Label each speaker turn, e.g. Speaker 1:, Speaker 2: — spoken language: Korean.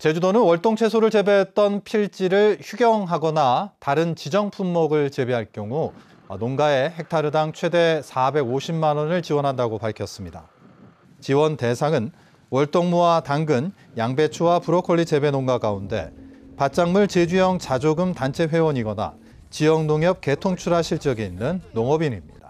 Speaker 1: 제주도는 월동 채소를 재배했던 필지를 휴경하거나 다른 지정 품목을 재배할 경우 농가에 헥타르당 최대 450만 원을 지원한다고 밝혔습니다. 지원 대상은 월동무와 당근, 양배추와 브로콜리 재배 농가 가운데 밭작물 제주형 자조금 단체 회원이거나 지역농협 개통출하 실적이 있는 농업인입니다.